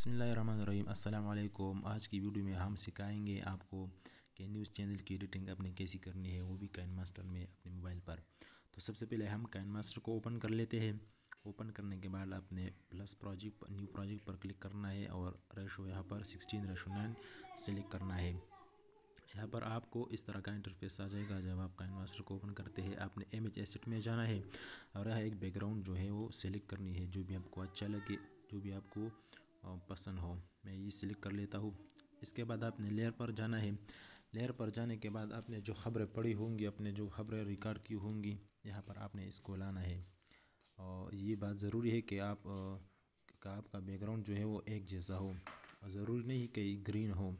बसमीम अल्लाम आज की वीडियो में हम सिखाएंगे आपको कि न्यूज़ चैनल की एडिटिंग अपने कैसी करनी है वो भी कैन मास्टर में अपने मोबाइल पर तो सबसे पहले हम कैन मास्टर को ओपन कर लेते हैं ओपन करने के बाद आपने प्लस प्रोजेक्ट न्यू प्रोजेक्ट पर क्लिक करना है और रेशो यहाँ पर सिक्सटीन रेशो नाइन सेलेक्ट करना है यहाँ पर आपको इस तरह का इंटरफेस आ जाएगा जब आप कैन मास्टर को ओपन करते हैं आपने इमेज एसेट में जाना है और यह एक बैकग्राउंड जो है वो सेलेक्ट करनी है जो भी आपको अच्छा लगे जो भी आपको पसंद हो मैं ये सिलेक्ट कर लेता हूँ इसके बाद आपने लेयर पर जाना है लेयर पर जाने के बाद आपने जो खबरें पढ़ी होंगी अपने जो खबरें रिकॉर्ड की होंगी यहाँ पर आपने इसको लाना है और ये बात ज़रूरी है कि आप का आपका बैकग्राउंड जो है वो एक जैसा हो और ज़रूरी नहीं कि ग्रीन हो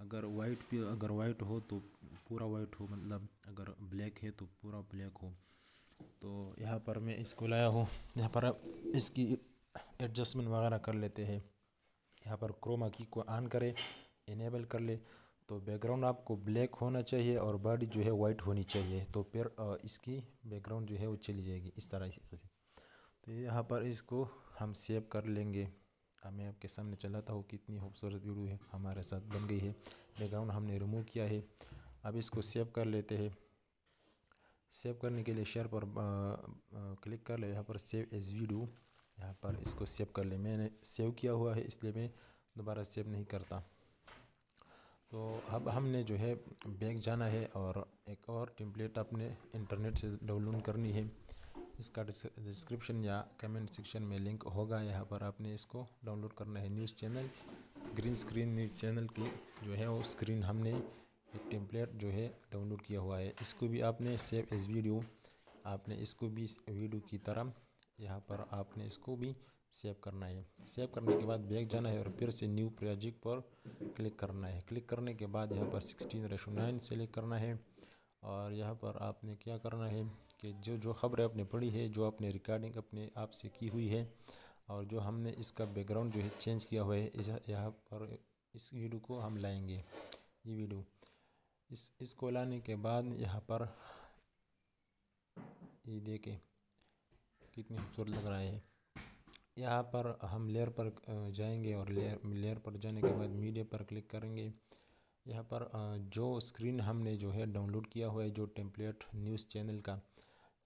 अगर वाइट अगर वाइट हो तो पूरा वाइट हो मतलब अगर ब्लैक है तो पूरा ब्लैक हो तो यहाँ पर मैं इसको लाया हूँ यहाँ पर इसकी एडजस्टमेंट वगैरह कर लेते हैं यहाँ पर क्रोमा की को ऑन करें इनेबल कर ले तो बैकग्राउंड आपको ब्लैक होना चाहिए और बॉडी जो है वाइट होनी चाहिए तो फिर इसकी बैकग्राउंड जो है वो चली जाएगी इस तरह से तो यहाँ पर इसको हम सेव कर लेंगे अब मैं आपके सामने चलाता हूँ कितनी खूबसूरत वीडियो है हमारे साथ बन गई है बैकग्राउंड हमने रिमूव किया है अब इसको सेव कर लेते हैं सेव करने के लिए शेयर पर आ, आ, क्लिक कर ले यहाँ पर सेव एज वीडियो यहाँ पर इसको सेव कर ले मैंने सेव किया हुआ है इसलिए मैं दोबारा सेव नहीं करता तो अब हमने जो है बैग जाना है और एक और टेम्पलेट अपने इंटरनेट से डाउनलोड करनी है इसका डिस्क्रिप्शन या कमेंट सेक्शन में लिंक होगा यहाँ पर आपने इसको डाउनलोड करना है news channel green screen news channel की जो है वो स्क्रीन हमने एक टेम्पलेट जो है डाउनलोड किया हुआ है इसको भी आपने सेव एज वीडियो आपने इसको भी वीडियो की तरह यहाँ पर आपने इसको भी सेव करना है सेव करने के बाद बैग जाना है और फिर से न्यू प्रोजेक्ट पर क्लिक करना है क्लिक करने के बाद यहाँ पर सिक्सटीन रेशो नाइन सेलेक्ट करना है और यहाँ पर आपने क्या करना है कि जो जो खबरें आपने पढ़ी है जो आपने रिकॉर्डिंग अपने आप से की हुई है और जो हमने इसका बैकग्राउंड जो है चेंज किया हुआ है इस यहाँ पर इस वीडियो को हम लाएंगे ये वीडियो इस इसको लाने के बाद यहाँ पर ये देखें कितनी खूबसूरत लग रहा है यहाँ पर हम लेयर पर जाएंगे और लेयर लेयर पर जाने के बाद मीडिया पर क्लिक करेंगे यहाँ पर जो स्क्रीन हमने जो है डाउनलोड किया हुआ है जो टेम्पलेट न्यूज़ चैनल का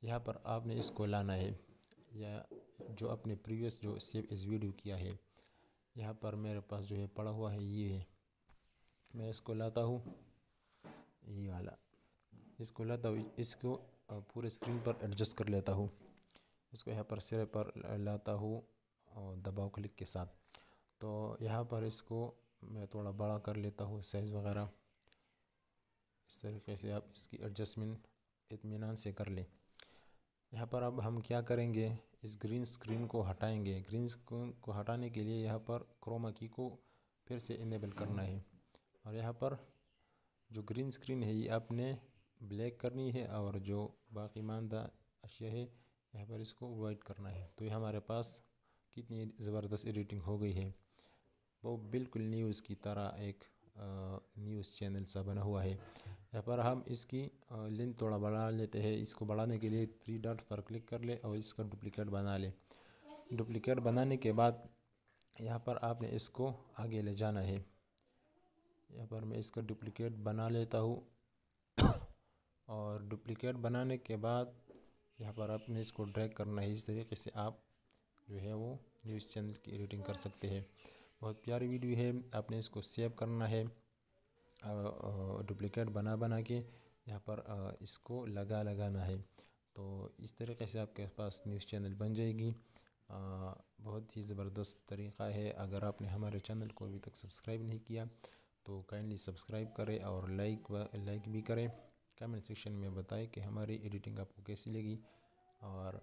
यहाँ पर आपने इसको लाना है या जो अपने प्रीवियस जो सेव इस वीडियो किया है यहाँ पर मेरे पास जो है पड़ा हुआ है ये है मैं इसको लाता हूँ ये वाला इसको लाता हूँ इसको पूरे स्क्रीन पर एडजस्ट कर लेता हूँ इसको यहाँ पर सिरे पर लाता हूँ और दबाव क्लिक के साथ तो यहाँ पर इसको मैं थोड़ा बड़ा कर लेता हूँ साइज़ वगैरह इस तरीके से आप इसकी एडजस्टमेंट इतमान से कर लें यहाँ पर अब हम क्या करेंगे इस ग्रीन स्क्रीन को हटाएंगे ग्रीन स्क्रीन को हटाने के लिए यहाँ पर क्रोमा की को फिर से इनेबल करना है और यहाँ पर जो ग्रीन स्क्रीन है ये आपने ब्लैक करनी है और जो बाकी मानदा अशिया है यहाँ पर इसको अवॉइड करना है तो ये हमारे पास कितनी ज़बरदस्त एडिटिंग हो गई है वो बिल्कुल न्यूज़ की तरह एक न्यूज़ चैनल सा बना हुआ है यहाँ पर हम इसकी लेंथ थोड़ा बढ़ा लेते हैं इसको बढ़ाने के लिए थ्री डॉट पर क्लिक कर ले और इसका डुप्लिकेट बना ले डुप्लिकेट बनाने के बाद यहाँ पर आपने इसको आगे ले जाना है यहाँ पर मैं इसका डुप्लिकेट बना लेता हूँ और डुप्लिकेट बनाने के बाद यहाँ पर आपने इसको ड्रैग करना है इस तरीके से आप जो है वो न्यूज़ चैनल की एडिटिंग कर सकते हैं बहुत प्यारी वीडियो है आपने इसको सेव करना है डुप्लिकेट बना बना के यहाँ पर इसको लगा लगाना है तो इस तरीके से आपके पास न्यूज़ चैनल बन जाएगी बहुत ही ज़बरदस्त तरीक़ा है अगर आपने हमारे चैनल को अभी तक सब्सक्राइब नहीं किया तो काइंडली सब्सक्राइब करें और लाइक लाइक भी करें कमेंट सेक्शन में बताएं कि हमारी एडिटिंग आपको कैसी लगी और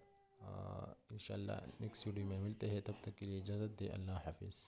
इन नेक्स्ट वीडियो में मिलते हैं तब तक के लिए इजाज़त दे अल्लाह हाफिज़